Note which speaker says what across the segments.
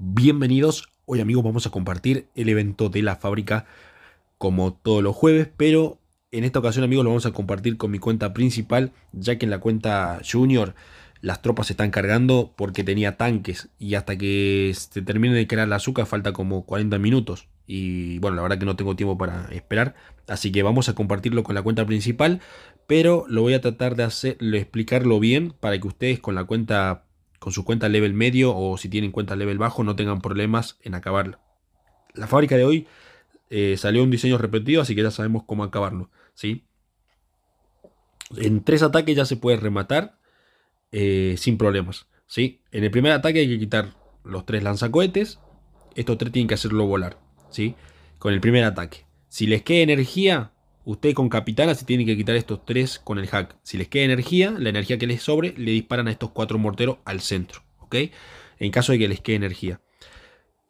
Speaker 1: Bienvenidos, hoy amigos vamos a compartir el evento de la fábrica como todos los jueves, pero en esta ocasión amigos lo vamos a compartir con mi cuenta principal, ya que en la cuenta junior las tropas se están cargando porque tenía tanques y hasta que se termine de crear la azúcar falta como 40 minutos. Y bueno, la verdad que no tengo tiempo para esperar, así que vamos a compartirlo con la cuenta principal, pero lo voy a tratar de hacer, explicarlo bien para que ustedes con la cuenta con su cuenta level medio o si tienen cuenta level bajo no tengan problemas en acabarla. La fábrica de hoy eh, salió un diseño repetido, así que ya sabemos cómo acabarlo. ¿sí? En tres ataques ya se puede rematar eh, sin problemas. ¿sí? En el primer ataque hay que quitar los tres lanzacohetes. Estos tres tienen que hacerlo volar. ¿sí? Con el primer ataque. Si les queda energía, Usted con capitana se tiene que quitar estos tres con el hack. Si les queda energía, la energía que les sobre, le disparan a estos cuatro morteros al centro. ¿Ok? En caso de que les quede energía.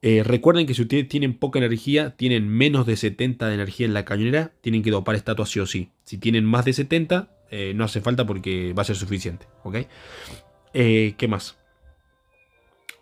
Speaker 1: Eh, recuerden que si ustedes tienen poca energía, tienen menos de 70 de energía en la cañonera, tienen que dopar estatua sí o sí. Si tienen más de 70, eh, no hace falta porque va a ser suficiente. ¿Ok? Eh, ¿Qué más?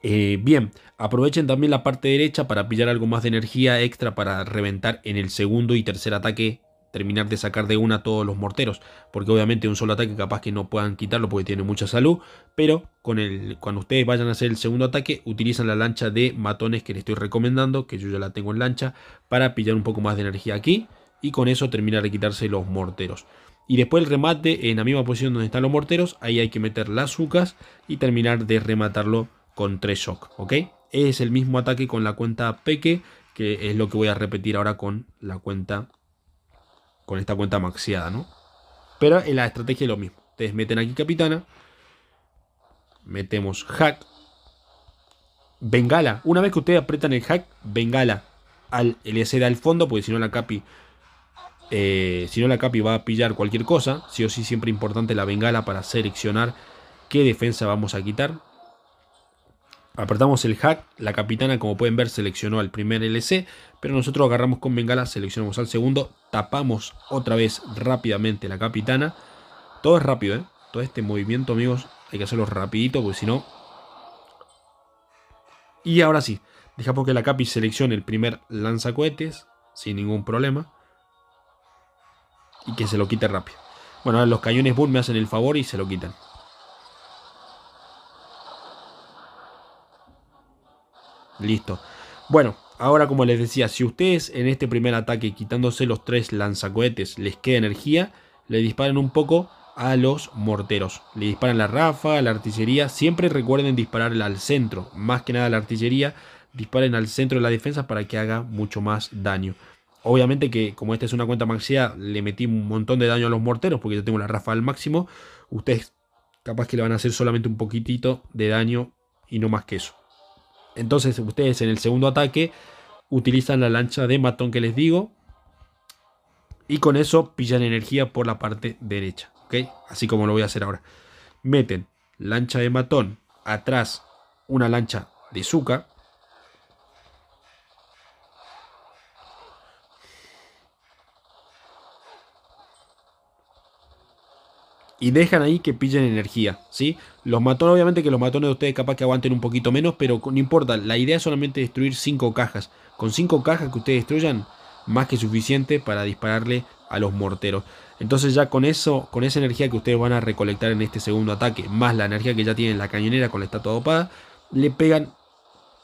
Speaker 1: bien, aprovechen también la parte derecha para pillar algo más de energía extra para reventar en el segundo y tercer ataque terminar de sacar de una todos los morteros, porque obviamente un solo ataque capaz que no puedan quitarlo porque tiene mucha salud, pero con el, cuando ustedes vayan a hacer el segundo ataque utilizan la lancha de matones que les estoy recomendando, que yo ya la tengo en lancha, para pillar un poco más de energía aquí y con eso terminar de quitarse los morteros. Y después el remate en la misma posición donde están los morteros, ahí hay que meter las sucas y terminar de rematarlo con tres shock, ¿ok? Es el mismo ataque con la cuenta peque, que es lo que voy a repetir ahora con la cuenta con esta cuenta maxiada, ¿no? Pero en la estrategia es lo mismo. Ustedes meten aquí capitana, metemos hack, bengala. Una vez que ustedes apretan el hack, bengala al LCD al fondo, porque si no la capi... Eh, si no la capi va a pillar cualquier cosa, sí o sí siempre importante la bengala para seleccionar qué defensa vamos a quitar. Apretamos el hack, la capitana como pueden ver seleccionó al primer LC, pero nosotros agarramos con bengala, seleccionamos al segundo, tapamos otra vez rápidamente la capitana. Todo es rápido, ¿eh? Todo este movimiento, amigos, hay que hacerlo rapidito porque si no... Y ahora sí, dejamos que la capi seleccione el primer lanzacohetes sin ningún problema y que se lo quite rápido. Bueno, los cañones Boom me hacen el favor y se lo quitan. Listo. Bueno, ahora como les decía, si ustedes en este primer ataque, quitándose los tres lanzacohetes, les queda energía, le disparen un poco a los morteros. Le disparan la rafa, la artillería. Siempre recuerden dispararla al centro. Más que nada la artillería. Disparen al centro de la defensa para que haga mucho más daño. Obviamente que como esta es una cuenta maxia, le metí un montón de daño a los morteros porque yo tengo la rafa al máximo. Ustedes capaz que le van a hacer solamente un poquitito de daño y no más que eso. Entonces ustedes en el segundo ataque utilizan la lancha de matón que les digo. Y con eso pillan energía por la parte derecha. Así como lo voy a hacer ahora. Meten lancha de matón atrás una lancha de Zuka. y dejan ahí que pillen energía, ¿sí? Los matones, obviamente que los matones de ustedes capaz que aguanten un poquito menos, pero no importa, la idea es solamente destruir 5 cajas. Con 5 cajas que ustedes destruyan, más que suficiente para dispararle a los morteros. Entonces ya con eso, con esa energía que ustedes van a recolectar en este segundo ataque, más la energía que ya tienen la cañonera con la estatua dopada, le pegan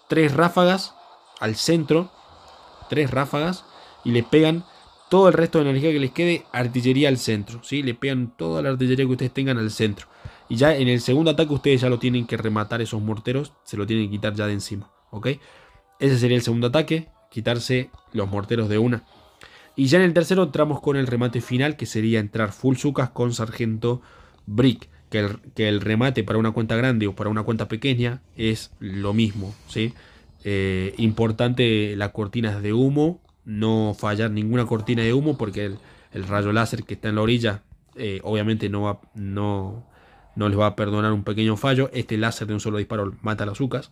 Speaker 1: tres ráfagas al centro, tres ráfagas, y le pegan todo el resto de energía que les quede, artillería al centro. ¿sí? Le pegan toda la artillería que ustedes tengan al centro. Y ya en el segundo ataque ustedes ya lo tienen que rematar esos morteros, se lo tienen que quitar ya de encima. ¿ok? Ese sería el segundo ataque, quitarse los morteros de una. Y ya en el tercero entramos con el remate final, que sería entrar full sucas con sargento Brick. Que el, que el, remate para una cuenta grande o para una cuenta pequeña es lo mismo. ¿sí? Eh, importante las cortinas de humo no fallar ninguna cortina de humo porque el, rayo láser que está en la orilla eh, obviamente no, va, no, no les va a perdonar un pequeño fallo. Este láser de un solo disparo mata las Ucas.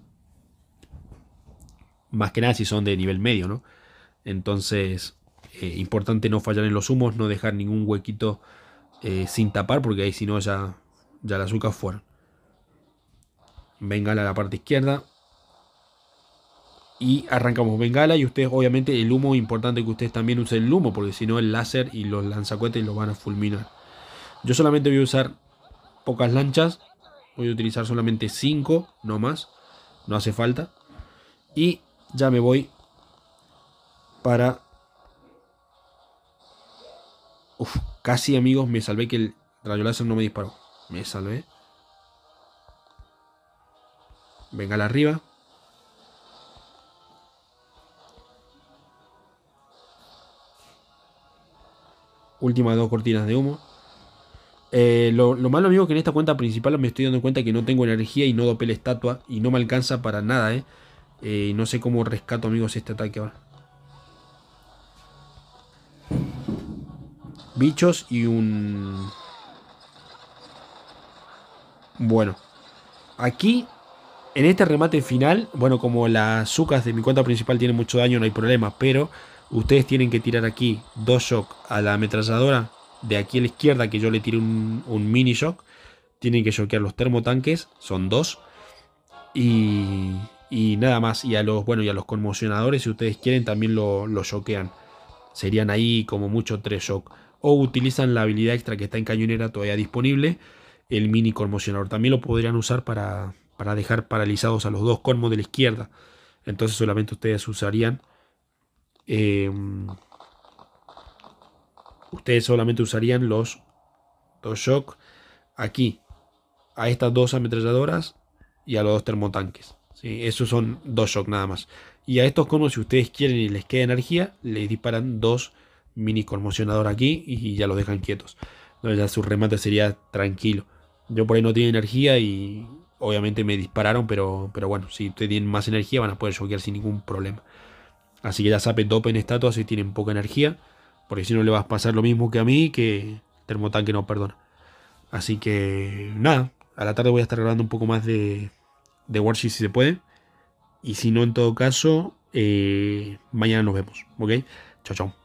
Speaker 1: Más que nada si son de nivel medio, ¿no? Entonces, eh, importante no fallar en los humos, no dejar ningún huequito eh, sin tapar, porque ahí si no ya, ya las Ucas fueron. Venga a la parte izquierda y arrancamos bengala y ustedes obviamente el humo, importante que ustedes también usen el humo porque si no el láser y los lanzacuetes los van a fulminar. Yo solamente voy a usar pocas lanchas, voy a utilizar solamente 5, no más, no hace falta. Y ya me voy para... Uf, casi amigos me salvé que el rayo láser no me disparó. Me salvé. Bengala arriba. últimas dos cortinas de humo. Eh, lo, lo, malo, amigo, que en esta cuenta principal me estoy dando cuenta que no tengo energía y no dope la estatua y no me alcanza para nada, eh. Eh, no sé cómo rescato, amigos, este ataque ahora. Bichos y un... Bueno. Aquí, en este remate final, bueno, como las sucas de mi cuenta principal tienen mucho daño, no hay problema, pero ustedes tienen que tirar aquí dos shock a la ametralladora, de aquí a la izquierda que yo le tire un, mini shock, tienen que shockear los termotanques, son dos, y, y, nada más, y a los, bueno, y los conmocionadores, si ustedes quieren, también lo, lo shockean, serían ahí como mucho tres shock, o utilizan la habilidad extra que está en cañonera todavía disponible, el mini conmocionador, también lo podrían usar para, para dejar paralizados a los dos colmos de la izquierda, entonces solamente ustedes usarían Em, ustedes solamente usarían los dos shock aquí, a estas dos ametralladoras y a los dos termotanques. ¿sí? Esos son dos shock nada más. Y a estos como si ustedes quieren y les queda energía, les disparan dos mini conmocionador aquí y, ya los dejan quietos. Entonces ya su remate sería tranquilo. Yo por ahí no tiene energía y obviamente me dispararon, pero, pero bueno, si ustedes tienen más energía van a poder shockear sin ningún problema. Así que ya saben, dopen estatuas si tienen poca energía. Porque si no le vas a pasar lo mismo que a mí, que Termotanque no perdona. Así que nada, a la tarde voy a estar grabando un poco más de, de Warship si se puede. Y si no, en todo caso, eh, mañana nos vemos. ¿Ok? Chao, chao.